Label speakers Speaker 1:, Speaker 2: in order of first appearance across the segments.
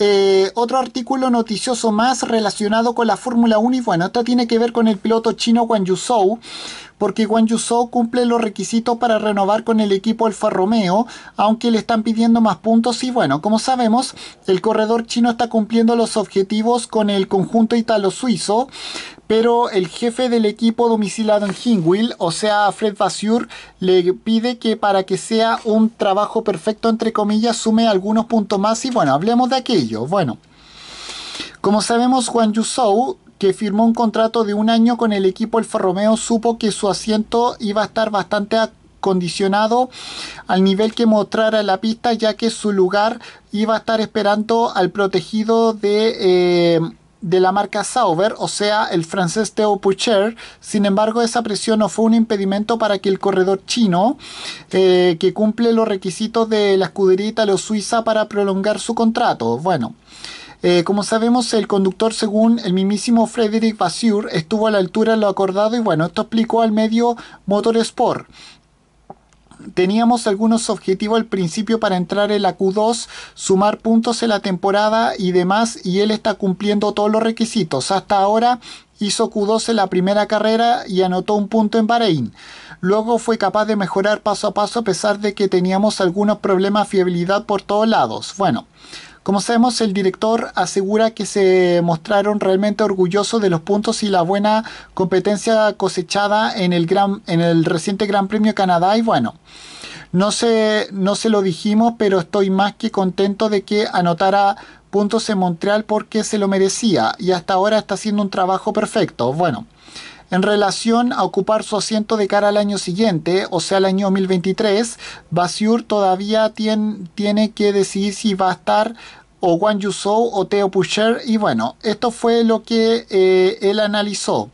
Speaker 1: eh, otro artículo noticioso más relacionado con la Fórmula 1 y bueno, esto tiene que ver con el piloto chino Wang Yuzhou, porque Wang Yuzhou cumple los requisitos para renovar con el equipo Alfa Romeo, aunque le están pidiendo más puntos y bueno, como sabemos, el corredor chino está cumpliendo los objetivos con el conjunto italo-suizo, pero el jefe del equipo domicilado en Hingwil, o sea, Fred Vasseur, le pide que para que sea un trabajo perfecto, entre comillas, sume algunos puntos más y bueno, hablemos de aquí. Bueno, como sabemos, Juan Yusou, que firmó un contrato de un año con el equipo Alfa Romeo, supo que su asiento iba a estar bastante acondicionado al nivel que mostrara la pista, ya que su lugar iba a estar esperando al protegido de eh, de la marca Sauber, o sea, el francés Theo Pucher. Sin embargo, esa presión no fue un impedimento para que el corredor chino, eh, que cumple los requisitos de la escudería italo-suiza para prolongar su contrato. Bueno. Eh, como sabemos, el conductor, según el mismísimo Frederick Vasseur, estuvo a la altura de lo acordado y bueno, esto explicó al medio Motorsport teníamos algunos objetivos al principio para entrar en la Q2, sumar puntos en la temporada y demás, y él está cumpliendo todos los requisitos. Hasta ahora hizo Q2 en la primera carrera y anotó un punto en Bahrein. Luego fue capaz de mejorar paso a paso a pesar de que teníamos algunos problemas de fiabilidad por todos lados. Bueno, como sabemos, el director asegura que se mostraron realmente orgullosos de los puntos y la buena competencia cosechada en el, gran, en el reciente Gran Premio Canadá y bueno. No se, no se lo dijimos, pero estoy más que contento de que anotara puntos en Montreal porque se lo merecía y hasta ahora está haciendo un trabajo perfecto. Bueno, en relación a ocupar su asiento de cara al año siguiente, o sea, al año 2023. Basur todavía tiene, que decidir si va a estar o Wang Yusou o teo Pusher. Y bueno, esto fue lo que eh, él analizó.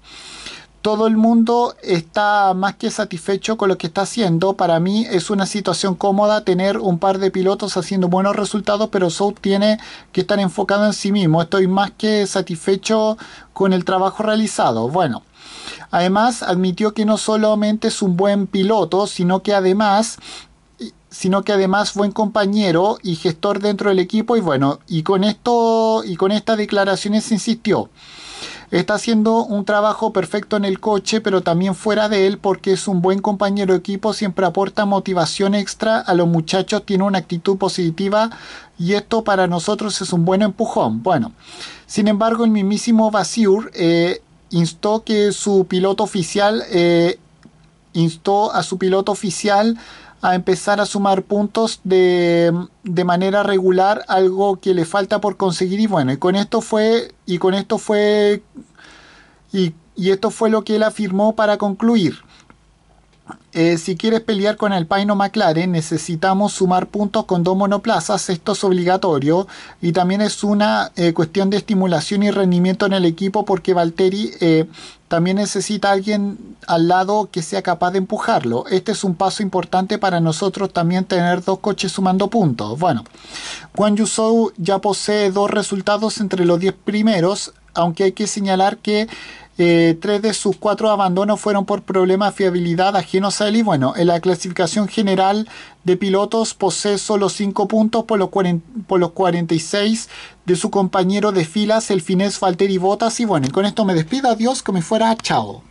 Speaker 1: Todo el mundo está más que satisfecho con lo que está haciendo. Para mí es una situación cómoda tener un par de pilotos haciendo buenos resultados, pero Zhou tiene que estar enfocado en sí mismo. Estoy más que satisfecho con el trabajo realizado. Bueno, Además, admitió que no solamente es un buen piloto, sino que además sino que además buen compañero y gestor dentro del equipo y bueno, y con esto y con estas declaraciones insistió. Está haciendo un trabajo perfecto en el coche, pero también fuera de él porque es un buen compañero de equipo, siempre aporta motivación extra a los muchachos, tiene una actitud positiva y esto para nosotros es un buen empujón. Bueno, sin embargo, el mismísimo Basur eh, instó que su piloto oficial eh, instó a su piloto oficial a empezar a sumar puntos de, manera regular, algo que le falta por conseguir. Y bueno, y con esto fue, y con esto fue, y esto fue lo que él afirmó para concluir. Eh, si quieres pelear con el o McLaren, necesitamos sumar puntos con dos monoplazas, esto es obligatorio. Y también es una eh, cuestión de estimulación y rendimiento en el equipo porque Valtteri eh, también necesita alguien al lado que sea capaz de empujarlo. Este es un paso importante para nosotros también tener dos coches sumando puntos. Bueno, Juan Yusou ya posee dos resultados entre los 10 primeros, aunque hay que señalar que eh, tres de sus cuatro abandonos fueron por problemas de fiabilidad ajenos a él. Y bueno, en la clasificación general de pilotos posee solo cinco puntos por los, 46 de su compañero de filas, el finés Falteri Botas. Y bueno, con esto me despido. Adiós, que me fuera. Chao.